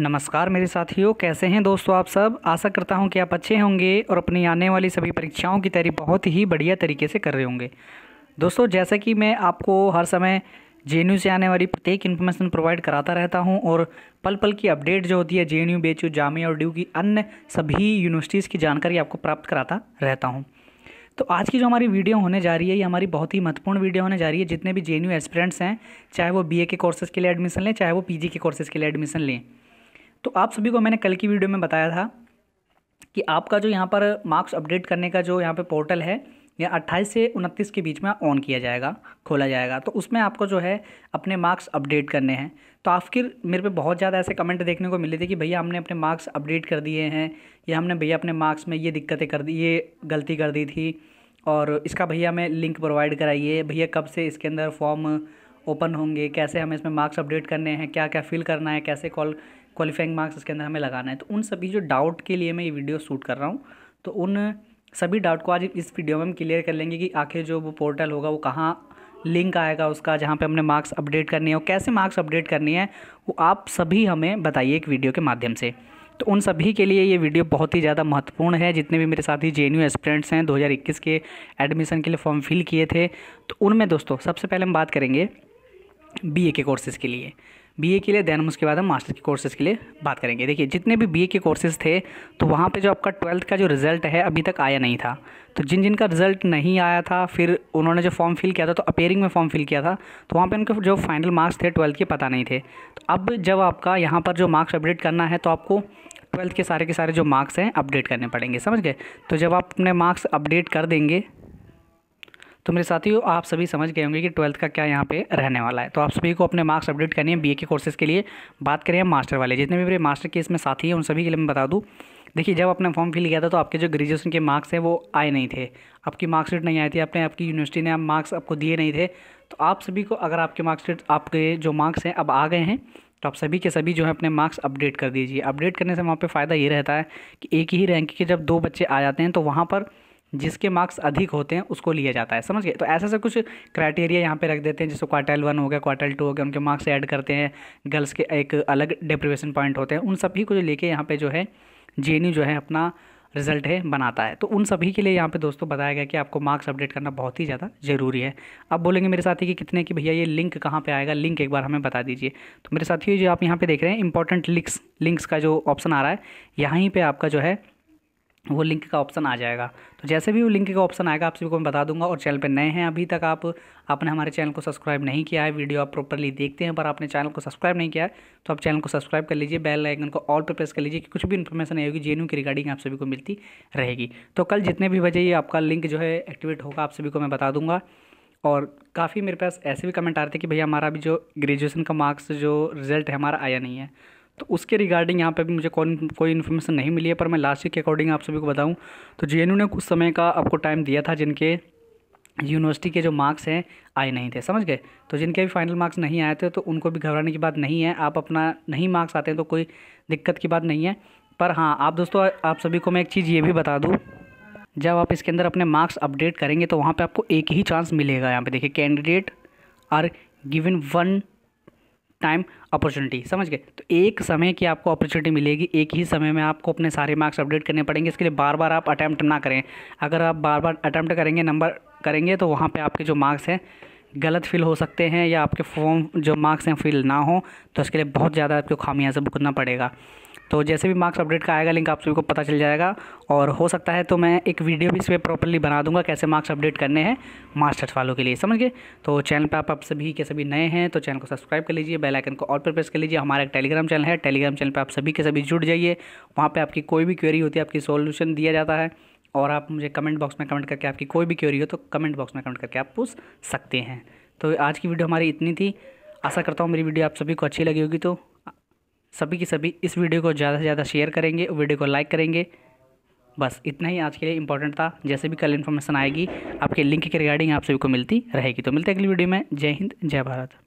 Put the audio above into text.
नमस्कार मेरे साथियों कैसे हैं दोस्तों आप सब आशा करता हूं कि आप अच्छे होंगे और अपनी आने वाली सभी परीक्षाओं की तैयारी बहुत ही बढ़िया तरीके से कर रहे होंगे दोस्तों जैसा कि मैं आपको हर समय जे से आने वाली प्रत्येक इन्फॉर्मेशन प्रोवाइड कराता रहता हूं और पल पल की अपडेट जो होती है J N U B Jamia और ड्यू की अन्य सभी यूनिवर्सिटीज़ की जानकारी आपको प्राप्त कराता रहता हूँ तो आज की जो हमारी वीडियो होने जा रही है ये हमारी बहुत ही महत्वपूर्ण वीडियो होने जा रही है जितने भी जे एन हैं चाहे वो बी के कोर्सेज़ के लिए एडमिशन लें चाहे वो पी के कोर्सेज़ के लिए एडमिशन लें तो आप सभी को मैंने कल की वीडियो में बताया था कि आपका जो यहाँ पर मार्क्स अपडेट करने का जो यहाँ पर पोर्टल है या 28 से 29 के बीच में ऑन किया जाएगा खोला जाएगा तो उसमें आपको जो है अपने मार्क्स अपडेट करने हैं तो आखिर मेरे पे बहुत ज़्यादा ऐसे कमेंट देखने को मिले थे कि भैया हमने अपने मार्क्स अपडेट कर दिए हैं या हमने भैया अपने मार्क्स में ये दिक्कतें कर दी ये गलती कर दी थी और इसका भैया हमें लिंक प्रोवाइड कराइए भैया कब से इसके अंदर फॉर्म ओपन होंगे कैसे हमें इसमें मार्क्स अपडेट करने हैं क्या क्या फिल करना है कैसे कॉल क्वालिफाइंग मार्क्स इसके अंदर हमें लगाना है तो उन सभी जो डाउट के लिए मैं ये वीडियो शूट कर रहा हूँ तो उन सभी डाउट को आज इस वीडियो में हम क्लियर कर लेंगे कि आखिर जो वो पोर्टल होगा वो कहाँ लिंक आएगा उसका जहाँ पे हमने मार्क्स अपडेट करनी है और कैसे मार्क्स अपडेट करनी है वो आप सभी हमें बताइए एक वीडियो के माध्यम से तो उन सभी के लिए ये वीडियो बहुत ही ज़्यादा महत्वपूर्ण है जितने भी मेरे साथी जे एन स्टूडेंट्स हैं 2021 के एडमिशन के लिए फॉर्म फिल किए थे तो उनमें दोस्तों सबसे पहले हम बात करेंगे बी के कोर्सेज़ के लिए बी के लिए देन हम उसके बाद हम मास्टर के कोर्सेज़ के लिए बात करेंगे देखिए जितने भी बी के कोर्सेज़ थे तो वहाँ पे जो आपका ट्वेल्थ का जो रिज़ल्ट है अभी तक आया नहीं था तो जिन जिन का रिज़ल्ट नहीं आया था फिर उन्होंने जो फॉर्म फिल किया था तो अपेयरिंग में फॉर्म फिल किया था तो वहाँ पर उनके जो फाइनल मार्क्स थे ट्वेल्थ के पता नहीं थे तो अब जब आपका यहाँ पर जो मार्क्स अपडेट करना है तो आपको ट्वेल्थ के सारे के सारे जो मार्क्स हैं अपडेट करने पड़ेंगे समझ गए तो जब आप अपने मार्क्स अपडेट कर देंगे तो मेरे साथियों आप सभी समझ गए होंगे कि ट्वेल्थ का क्या यहाँ पे रहने वाला है तो आप सभी को अपने मार्क्स अपडेट करने हैं बी के कोर्सेज़ के लिए बात करें हम मास्टर वाले जितने भी मेरे मास्टर के इसमें साथी हैं उन सभी के लिए मैं बता दूँ देखिए जब आपने फॉर्म फिल किया था तो आपके जो ग्रेजुएशन के मार्क्स हैं वो आए नहीं थे आपकी मार्कशीट नहीं आई थी आपने आपकी यूनिवर्सिटी ने आप मार्क्स आपको दिए नहीं थे तो आप सभी को अगर आपके मार्कशीट आपके जो मार्क्स हैं अब आ गए हैं तो आप सभी के सभी जो है अपने मार्क्स अपडेट कर दीजिए अपडेट करने से वहाँ पे फ़ायदा ये रहता है कि एक ही रैंक के जब दो बच्चे आ जाते हैं तो वहाँ पर जिसके मार्क्स अधिक होते हैं उसको लिया जाता है समझ गए तो ऐसा से कुछ क्राइटेरिया यहाँ पे रख देते हैं जैसे क्वार्टल वन हो गया क्वार्टल टू हो गया उनके मार्क्स ऐड करते हैं गर्ल्स के एक अलग डिप्रिवेशन पॉइंट होते हैं उन सभी को लेके यहाँ पे जो है जे जो है अपना रिजल्ट है बनाता है तो उन सभी के लिए यहाँ पे दोस्तों बताया गया कि आपको मार्क्स अपडेट करना बहुत ही ज़्यादा ज़रूरी है अब बोलेंगे मेरे साथी कि कितने कि भैया ये लिंक कहाँ पे आएगा लिंक एक बार हमें बता दीजिए तो मेरे साथी जो आप यहाँ पे देख रहे हैं इंपॉर्टेंट लिंक्स लिंक्स का जो ऑप्शन आ रहा है यहीं पर आपका जो है वो लिंक का ऑप्शन आ जाएगा तो जैसे भी वो लिंक का ऑप्शन आएगा आप सभी को मैं बता दूंगा और चैनल पर नए हैं अभी तक आप आपने हमारे चैनल को सब्सक्राइब नहीं किया है वीडियो आप प्रॉपरली देखते हैं पर आपने चैनल को सब्सक्राइब नहीं किया है तो आप चैनल को सब्सक्राइब कर लीजिए बेल आइकन को ऑल पर प्रेस कर लीजिए कि कुछ भी इन्फॉर्मेशन होगी जे की रिगार्डिंग आप सभी को मिलती रहेगी तो कल जितने भी बजे ये आपका लिंक जो है एक्टिवेट होगा आप सभी को मैं बता दूंगा और काफ़ी मेरे पास ऐसे भी कमेंट आ रहे थे कि भैया हमारा अभी जो ग्रेजुएशन का मार्क्स जो रिजल्ट है हमारा आया नहीं है तो उसके रिगार्डिंग यहाँ पे भी मुझे कौन कोई इन्फॉर्मेशन नहीं मिली है पर मैं लास्ट वीक के अकॉर्डिंग आप सभी को बताऊँ तो जे ने कुछ समय का आपको टाइम दिया था जिनके यूनिवर्सिटी के जो मार्क्स हैं आए नहीं थे समझ गए तो जिनके भी फाइनल मार्क्स नहीं आए थे तो उनको भी घबराने की बात नहीं है आप अपना नहीं मार्क्स आते हैं तो कोई दिक्कत की बात नहीं है पर हाँ आप दोस्तों आप सभी को मैं एक चीज़ ये भी बता दूँ जब आप इसके अंदर अपने मार्क्स अपडेट करेंगे तो वहाँ पे आपको एक ही चांस मिलेगा यहाँ पे देखिए candidate are given one time opportunity समझ गए तो एक समय की आपको अपॉर्चुनिटी मिलेगी एक ही समय में आपको अपने सारे मार्क्स अपडेट करने पड़ेंगे इसके लिए बार बार आप अटैम्प्ट ना करें अगर आप बार बार अटैम्प्ट करेंगे नंबर करेंगे तो वहाँ पर आपके जो मार्क्स हैं गलत फिल हो सकते हैं या आपके फॉर्म जो मार्क्स हैं फिल ना हो तो इसके लिए बहुत ज़्यादा आपको खामियाजा से भुगतना पड़ेगा तो जैसे भी मार्क्स अपडेट का आएगा लिंक आप सभी को पता चल जाएगा और हो सकता है तो मैं एक वीडियो भी इस पर प्रॉपरली बना दूंगा कैसे मार्क्स अपडेट करने हैं मास्टर्स वालों के लिए समझ गए तो चैनल पर आप, आप सभी के सभी नए हैं तो चैनल को सब्सक्राइब कर लीजिए बेलाइकन को ऑल पर प्रेस कर लीजिए हमारा एक टेलीग्राम चैनल है टेलीग्राम चैनल पर आप सभी के सभी जुड़ जाइए वहाँ पर आपकी कोई भी क्वेरी होती है आपकी सोल्यूशन दिया जाता है और आप मुझे कमेंट बॉक्स में कमेंट करके आपकी कोई भी क्वेरी हो तो कमेंट बॉक्स में कमेंट करके आप पूछ सकते हैं तो आज की वीडियो हमारी इतनी थी आशा करता हूँ मेरी वीडियो आप सभी को अच्छी लगी होगी तो सभी की सभी इस वीडियो को ज़्यादा से ज़्यादा शेयर करेंगे वीडियो को लाइक करेंगे बस इतना ही आज के लिए इंपॉर्टेंट था जैसे भी कल इन्फॉर्मेशन आएगी आपके लिंक के रिगार्डिंग आप सभी को मिलती रहेगी तो मिलते अगली वीडियो में जय हिंद जय भारत